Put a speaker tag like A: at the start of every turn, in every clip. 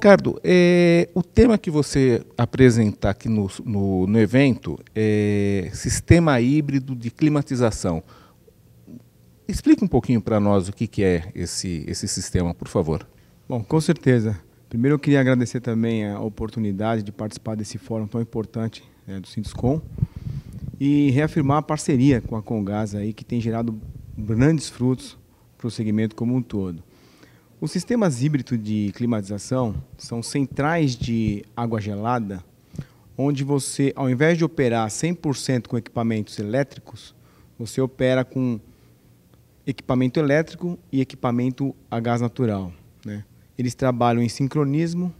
A: Ricardo, é, o tema que você apresenta aqui no, no, no evento é sistema híbrido de climatização. Explica um pouquinho para nós o que, que é esse, esse sistema, por favor. Bom, com certeza. Primeiro eu queria agradecer
B: também a oportunidade de participar desse fórum tão importante né, do Sinduscom e reafirmar a parceria com a Congas aí, que tem gerado grandes frutos para o segmento como um todo. Os sistemas híbridos de climatização são centrais de água gelada, onde você, ao invés de operar 100% com equipamentos elétricos, você opera com equipamento elétrico e equipamento a gás natural. Né? Eles trabalham em sincronismo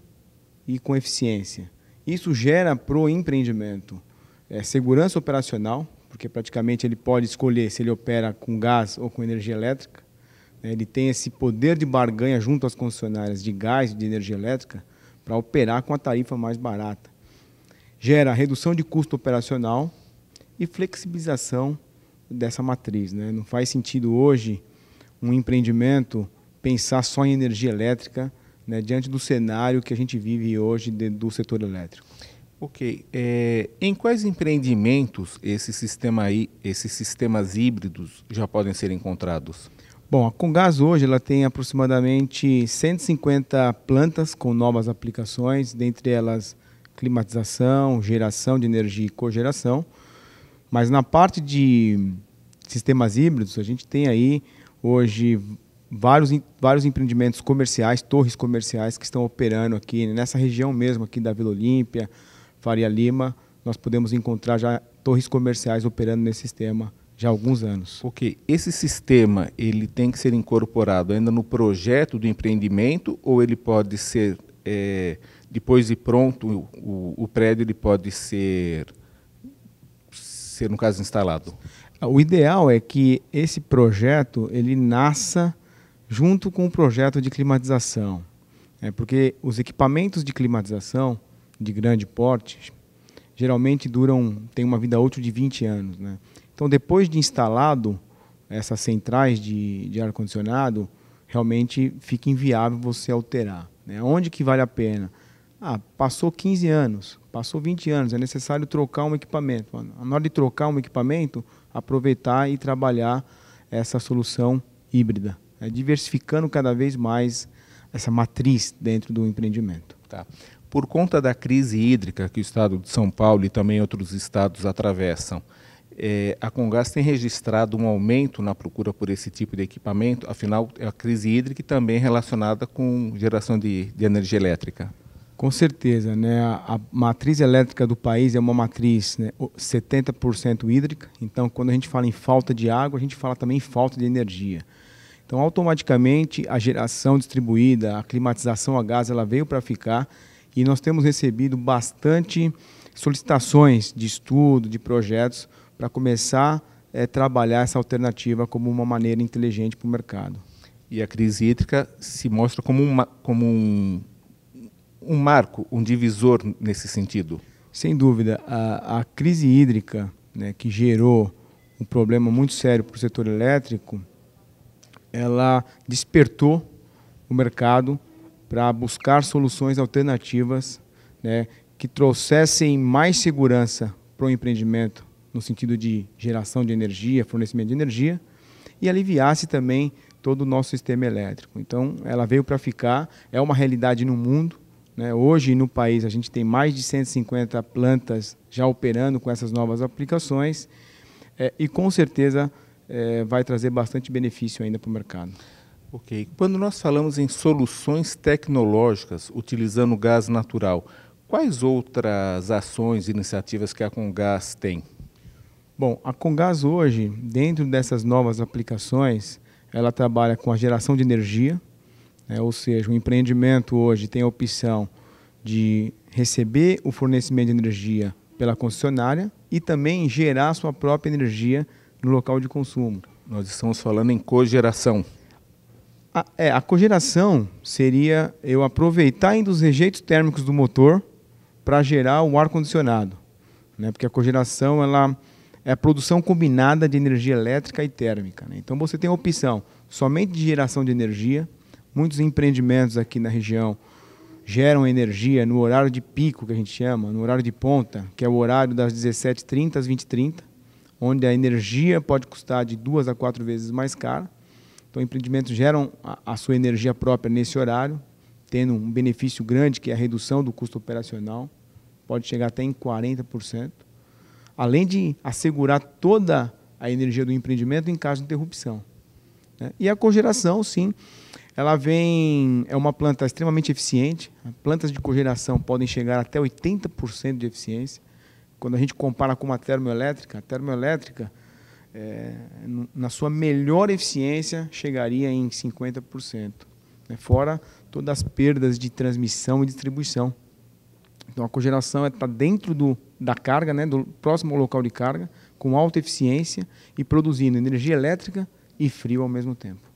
B: e com eficiência. Isso gera para o empreendimento é, segurança operacional, porque praticamente ele pode escolher se ele opera com gás ou com energia elétrica. Né, ele tem esse poder de barganha junto às concessionárias de gás e de energia elétrica para operar com a tarifa mais barata. Gera redução de custo operacional e flexibilização dessa matriz. Né? Não faz sentido hoje um empreendimento pensar só em energia elétrica né, diante do cenário que a gente vive
A: hoje de, do setor elétrico. Ok. É, em quais empreendimentos esse sistema aí, esses sistemas híbridos já podem ser encontrados? Bom, a
B: Congás hoje ela tem aproximadamente 150 plantas com novas aplicações, dentre elas climatização, geração de energia e cogeração. Mas na parte de sistemas híbridos, a gente tem aí hoje vários, vários empreendimentos comerciais, torres comerciais que estão operando aqui nessa região mesmo aqui da Vila Olímpia, Faria Lima, nós podemos encontrar já torres comerciais
A: operando nesse sistema já há alguns anos. Ok. Esse sistema ele tem que ser incorporado ainda no projeto do empreendimento ou ele pode ser é, depois de pronto o, o, prédio ele pode ser ser no caso instalado? O
B: ideal é que esse projeto ele
A: nasça
B: junto com o projeto de climatização, é porque os equipamentos de climatização de grande porte geralmente duram tem uma vida útil de 20 anos, né? Então, depois de instalado essas centrais de, de ar-condicionado, realmente fica inviável você alterar. Né? Onde que vale a pena? Ah, passou 15 anos, passou 20 anos, é necessário trocar um equipamento. Na hora de trocar um equipamento, aproveitar e trabalhar essa solução híbrida, né? diversificando cada vez mais essa matriz dentro do empreendimento.
A: Tá. Por conta da crise hídrica que o estado de São Paulo e também outros estados atravessam, é, a Congás tem registrado um aumento na procura por esse tipo de equipamento, afinal, é a crise hídrica também relacionada com geração de, de energia elétrica.
B: Com certeza, né? A, a, matriz elétrica do país é uma matriz né, 70% hídrica, então quando a gente fala em falta de água, a gente fala também em falta de energia. Então, automaticamente, a geração distribuída, a climatização a gás, ela veio para ficar e nós temos recebido bastante solicitações de estudo, de projetos para começar a é trabalhar essa alternativa como uma maneira inteligente para o mercado.
A: E a crise hídrica se mostra como, uma, como um, um marco, um divisor nesse sentido? Sem dúvida. A, a crise hídrica, né,
B: que gerou um problema muito sério para o setor elétrico, ela despertou o mercado para buscar soluções alternativas né, que trouxessem mais segurança para o empreendimento no sentido de geração de energia, fornecimento de energia, e aliviasse também todo o nosso sistema elétrico. Então, ela veio para ficar, é uma realidade no mundo. Né? Hoje, no país, a gente tem mais de 150 plantas já operando com essas novas aplicações,
A: é, e com certeza é, vai trazer bastante benefício ainda para o mercado. Ok. Quando nós falamos em soluções tecnológicas utilizando gás natural, quais outras ações e iniciativas que a Congás tem?
B: Bom, a Congas hoje, dentro dessas novas aplicações, ela trabalha com a geração de energia, né? ou seja, o empreendimento hoje tem a opção de receber o fornecimento de energia pela concessionária e também gerar sua própria energia no local de consumo. Nós estamos falando em cogeração. A, é, a cogeração seria eu aproveitar ainda os rejeitos térmicos do motor para gerar o ar condicionado, né? Porque a cogeração ela é a produção combinada de energia elétrica e térmica. Né? Então você tem a opção somente de geração de energia. Muitos empreendimentos aqui na região geram energia no horário de pico, que a gente chama, no horário de ponta, que é o horário das 17h30 às 20h30, onde a energia pode custar de duas a quatro vezes mais cara. Então empreendimentos geram a, a sua energia própria nesse horário, tendo um benefício grande que é a redução do custo operacional, pode chegar até em 40% além de assegurar toda a energia do empreendimento em caso de interrupção. Né? E a cogeração, sim, ela vem é uma planta extremamente eficiente. Plantas de cogeração podem chegar até 80% de eficiência. Quando a gente compara com uma termoelétrica, a termoelétrica, é, na sua melhor eficiência, chegaria em 50%. Né? Fora todas as perdas de transmissão e distribuição então a cogeração está é, tá dentro do, da carga, né, do próximo local de carga, com alta eficiência e produzindo energia elétrica e frio ao mesmo tempo.